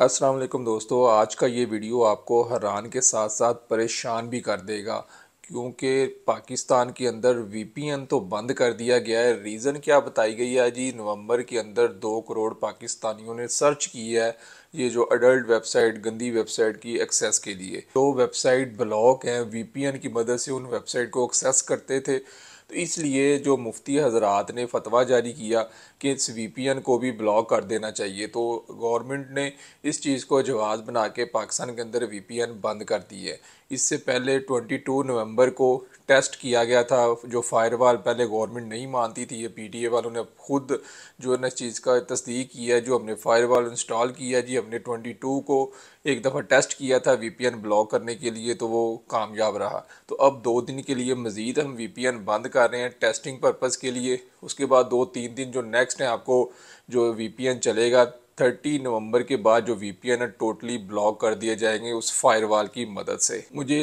अस्सलाम वालेकुम दोस्तों आज का ये वीडियो आपको हैरान के साथ साथ परेशान भी कर देगा क्योंकि पाकिस्तान के अंदर वीपीएन तो बंद कर दिया गया है रीज़न क्या बताई गई है जी नवंबर के अंदर दो करोड़ पाकिस्तानियों ने सर्च की है ये जो अडल्ट वेबसाइट गंदी वेबसाइट की एक्सेस के लिए दो तो वेबसाइट ब्लॉक हैं वीपीएन की मदद से उन वेबसाइट को एक्सेस करते थे तो इसलिए जो मुफ्ती हजरात ने फतवा जारी किया कि इस वीपीएन को भी ब्लॉक कर देना चाहिए तो गवर्नमेंट ने इस चीज़ को जवाब बना के पाकिस्तान के अंदर वी बंद कर दी है इससे पहले 22 नवंबर को टेस्ट किया गया था जो फायरवाल पहले गवर्नमेंट नहीं मानती थी ये पीटीए वालों ने खुद जो है ना इस चीज़ का तस्दीक किया जो हमने फायरवाल इंस्टॉल किया है जी हमने 22 को एक दफ़ा टेस्ट किया था वीपीएन ब्लॉक करने के लिए तो वो कामयाब रहा तो अब दो दिन के लिए मज़ीद हम एन बंद कर रहे हैं टेस्टिंग पर्पज़ के लिए उसके बाद दो तीन दिन जो नेक्स्ट हैं आपको जो एन चलेगा थर्टी नवंबर के बाद जो वी पी एन है टोटली ब्लॉक कर दिए जाएंगे उस वाल की मदद से मुझे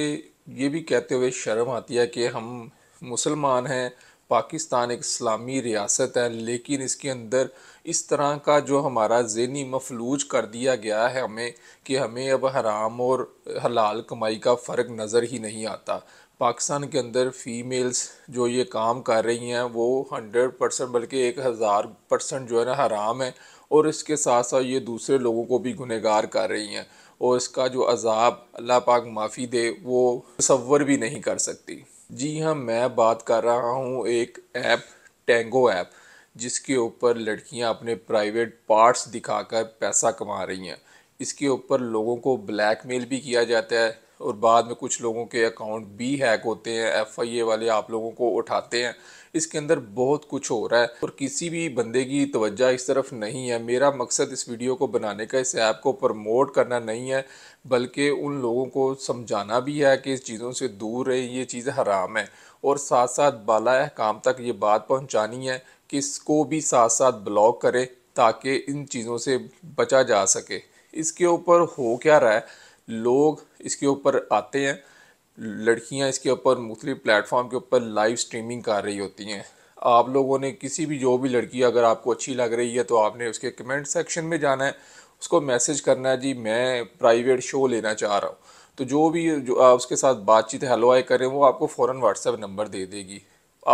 ये भी कहते हुए शर्म आती है कि हम मुसलमान हैं पाकिस्तान एक इस्लामी रियासत है लेकिन इसके अंदर इस तरह का जो हमारा जहनी मफलूज कर दिया गया है हमें कि हमें अब हराम और हलाल कमाई का फ़र्क नज़र ही नहीं आता पाकिस्तान के अंदर फ़ीमेल्स जो ये काम कर रही हैं वो हंड्रेड परसेंट बल्कि एक हज़ार परसेंट जो है ना हराम है और इसके साथ साथ ये दूसरे लोगों को भी गुनहगार कर रही हैं और इसका जो अजाब अल्लाह पाक माफ़ी दे वो तस्वर भी नहीं कर सकती जी हाँ मैं बात कर रहा हूँ एक ऐप टेंगो ऐप जिसके ऊपर लड़कियाँ अपने प्राइवेट पार्ट्स दिखाकर पैसा कमा रही हैं इसके ऊपर लोगों को ब्लैकमेल भी किया जाता है और बाद में कुछ लोगों के अकाउंट भी हैक होते हैं एफ आई ए वाले आप लोगों को उठाते हैं इसके अंदर बहुत कुछ हो रहा है और किसी भी बंदे की तवज्जो इस तरफ नहीं है मेरा मकसद इस वीडियो को बनाने का इस ऐप को प्रमोट करना नहीं है बल्कि उन लोगों को समझाना भी है कि इस चीज़ों से दूर रहे ये चीज़ हराम है और साथ साथ बाला काम तक ये बात पहुँचानी है कि इसको भी साथ साथ ब्लॉक करें ताकि इन चीज़ों से बचा जा सके इसके ऊपर हो क्या रहा है लोग इसके ऊपर आते हैं लड़कियां इसके ऊपर मुख्तलि प्लेटफॉर्म के ऊपर लाइव स्ट्रीमिंग कर रही होती हैं आप लोगों ने किसी भी जो भी लड़की अगर आपको अच्छी लग रही है तो आपने उसके कमेंट सेक्शन में जाना है उसको मैसेज करना है जी मैं प्राइवेट शो लेना चाह रहा हूँ तो जो भी जो आप उसके साथ बातचीत हेलो करें वो आपको फ़ौर व्हाट्सएप नंबर दे देगी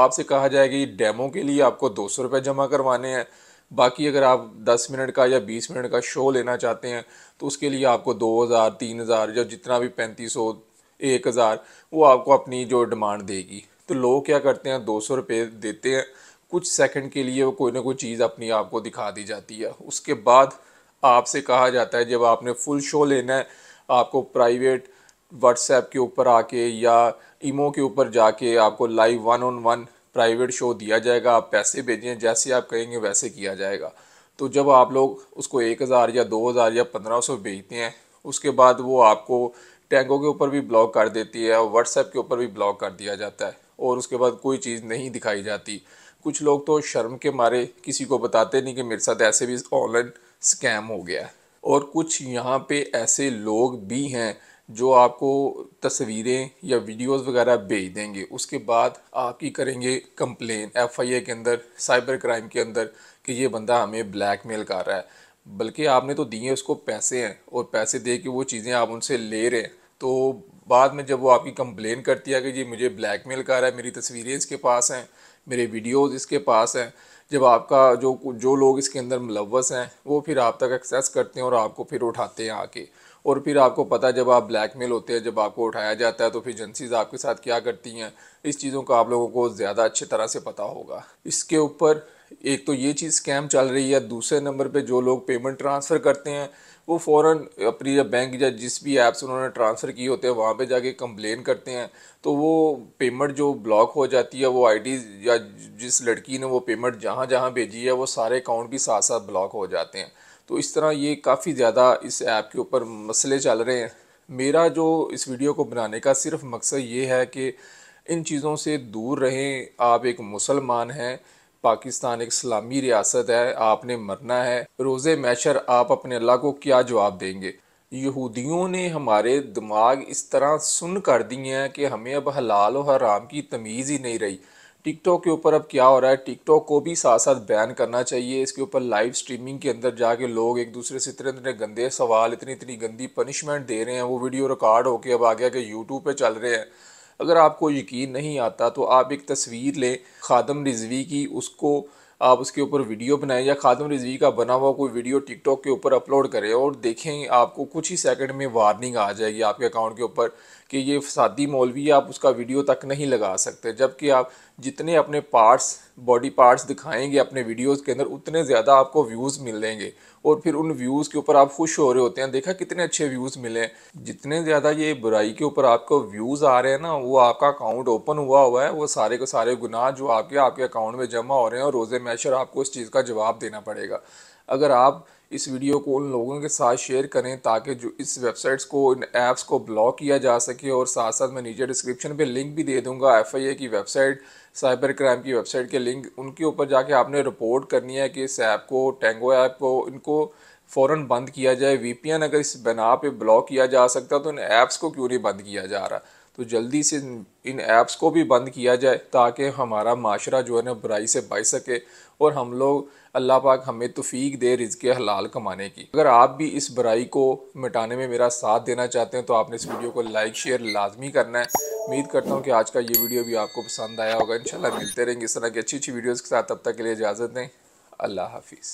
आपसे कहा जाएगा ये डेमो के लिए आपको दो सौ रुपये जमा करवाने हैं बाकी अगर आप 10 मिनट का या 20 मिनट का शो लेना चाहते हैं तो उसके लिए आपको 2000 3000 या जितना भी 3500 1000 वो आपको अपनी जो डिमांड देगी तो लोग क्या करते हैं दो सौ रुपये देते हैं कुछ सेकंड के लिए वो कोई ना कोई चीज़ अपनी आपको दिखा दी जाती है उसके बाद आपसे कहा जाता है जब आपने फुल शो लेना है आपको प्राइवेट व्हाट्सएप के ऊपर आके या इमो के ऊपर जाके आपको live one on one private show दिया जाएगा आप पैसे भेजें जैसे आप कहेंगे वैसे किया जाएगा तो जब आप लोग उसको एक हज़ार या दो हज़ार या पंद्रह सौ भेजते हैं उसके बाद वो आपको टैंकों के ऊपर भी ब्लॉक कर देती है और व्हाट्सएप के ऊपर भी ब्लॉक कर दिया जाता है और उसके बाद कोई चीज़ नहीं दिखाई जाती कुछ लोग तो शर्म के मारे किसी को बताते नहीं कि मेरे साथ ऐसे भी ऑनलाइन स्कैम हो गया है और कुछ यहाँ पे ऐसे लोग भी हैं जो आपको तस्वीरें या वीडियोस वगैरह भेज देंगे उसके बाद आपकी करेंगे कंप्लेन एफआईए के अंदर साइबर क्राइम के अंदर कि ये बंदा हमें ब्लैकमेल कर रहा है बल्कि आपने तो दिए उसको पैसे हैं और पैसे दे के वो चीज़ें आप उनसे ले रहे हैं तो बाद में जब वो आपकी कंप्लेन करती है कि जी मुझे ब्लैकमेल कर रहा है मेरी तस्वीरें इसके पास हैं मेरे वीडियोस इसके पास हैं जब आपका जो जो लोग इसके अंदर मुलवस हैं वो फिर आप तक एक्सेस करते हैं और आपको फिर उठाते हैं आके और फिर आपको पता है जब आप ब्लैकमेल होते हैं जब आपको उठाया जाता है तो फिर एजेंसीज आपके साथ क्या करती हैं इस चीज़ों का आप लोगों को ज़्यादा अच्छी तरह से पता होगा इसके ऊपर एक तो ये चीज़ स्कैम चल रही है दूसरे नंबर पे जो लोग पेमेंट ट्रांसफ़र करते हैं वो फ़ौर अपनी या बैंक या जिस भी ऐप से उन्होंने ट्रांसफ़र किए होते हैं वहाँ पे जाके कंप्लेन करते हैं तो वो पेमेंट जो ब्लॉक हो जाती है वो आईडी या जिस लड़की ने वो पेमेंट जहाँ जहाँ भेजी है वो सारे अकाउंट भी साथ साथ ब्लॉक हो जाते हैं तो इस तरह ये काफ़ी ज़्यादा इस ऐप के ऊपर मसले चल रहे हैं मेरा जो इस वीडियो को बनाने का सिर्फ मकसद ये है कि इन चीज़ों से दूर रहें आप एक मुसलमान हैं पाकिस्तान एक इस्लामी रियासत है आपने मरना है रोज़े मैशर आप अपने अल्लाह को क्या जवाब देंगे यहूदियों ने हमारे दिमाग इस तरह सुन कर दिए हैं कि हमें अब हलाल और हराम की तमीज़ ही नहीं रही टिकटॉक के ऊपर अब क्या हो रहा है टिकटॉक को भी साथ साथ बैन करना चाहिए इसके ऊपर लाइव स्ट्रीमिंग के अंदर जाके लोग एक दूसरे से इतने इतने गंदे सवाल इतनी इतनी गंदी पनिशमेंट दे रहे हैं वो वीडियो रिकॉर्ड होके अब आगे आगे यूट्यूब पे चल रहे हैं अगर आपको यकीन नहीं आता तो आप एक तस्वीर लें खादम रिजवी की उसको आप उसके ऊपर वीडियो बनाएं या खादम रिजवी का बना हुआ कोई वीडियो टिकटॉक के ऊपर अपलोड करें और देखें आपको कुछ ही सेकंड में वार्निंग आ जाएगी आपके अकाउंट के ऊपर कि ये फसादी मौलवी आप उसका वीडियो तक नहीं लगा सकते जबकि आप जितने अपने पार्ट्स बॉडी पार्ट्स दिखाएंगे अपने वीडियोस के अंदर उतने ज़्यादा आपको व्यूज़ मिलेंगे और फिर उन व्यूज़ के ऊपर आप खुश हो रहे होते हैं देखा कितने अच्छे व्यूज़ मिले हैं जितने ज़्यादा ये बुराई के ऊपर आपको व्यूज़ आ रहे हैं ना वो आपका अकाउंट ओपन हुआ हुआ है वो सारे के सारे गुनाह जो आपके आपके अकाउंट में जमा हो रहे हैं और रोज़े मैशर आपको इस चीज़ का जवाब देना पड़ेगा अगर आप इस वीडियो को उन लोगों के साथ शेयर करें ताकि जो इस वेबसाइट्स को इन ऐप्स को ब्लॉक किया जा सके और साथ साथ मैं नीचे डिस्क्रिप्शन पे लिंक भी दे दूंगा एफआईए की वेबसाइट साइबर क्राइम की वेबसाइट के लिंक उनके ऊपर जाके आपने रिपोर्ट करनी है कि इस ऐप को टेंगो ऐप को इनको फ़ौर बंद किया जाए वीपीएन अगर इस बना पर ब्लॉक किया जा सकता तो इन ऐप्स को क्यों नहीं बंद किया जा रहा तो जल्दी से इन ऐप्स को भी बंद किया जाए ताकि हमारा माशरा जो है ना बुराई से बच सके और हम लोग अल्लाह पाक हमें तोफ़ीक दे रिज़ के हलाल कमाने की अगर आप भी इस बुराई को मिटाने में मेरा साथ देना चाहते हैं तो आपने इस वीडियो को लाइक शेयर लाजमी करना है उम्मीद करता हूँ कि आज का ये वीडियो भी आपको पसंद आया होगा इंशाल्लाह मिलते रहेंगे इस तरह की अच्छी अच्छी वीडियोज़ के साथ तब तक के लिए इजाज़त दें अल्लाह हाफिज़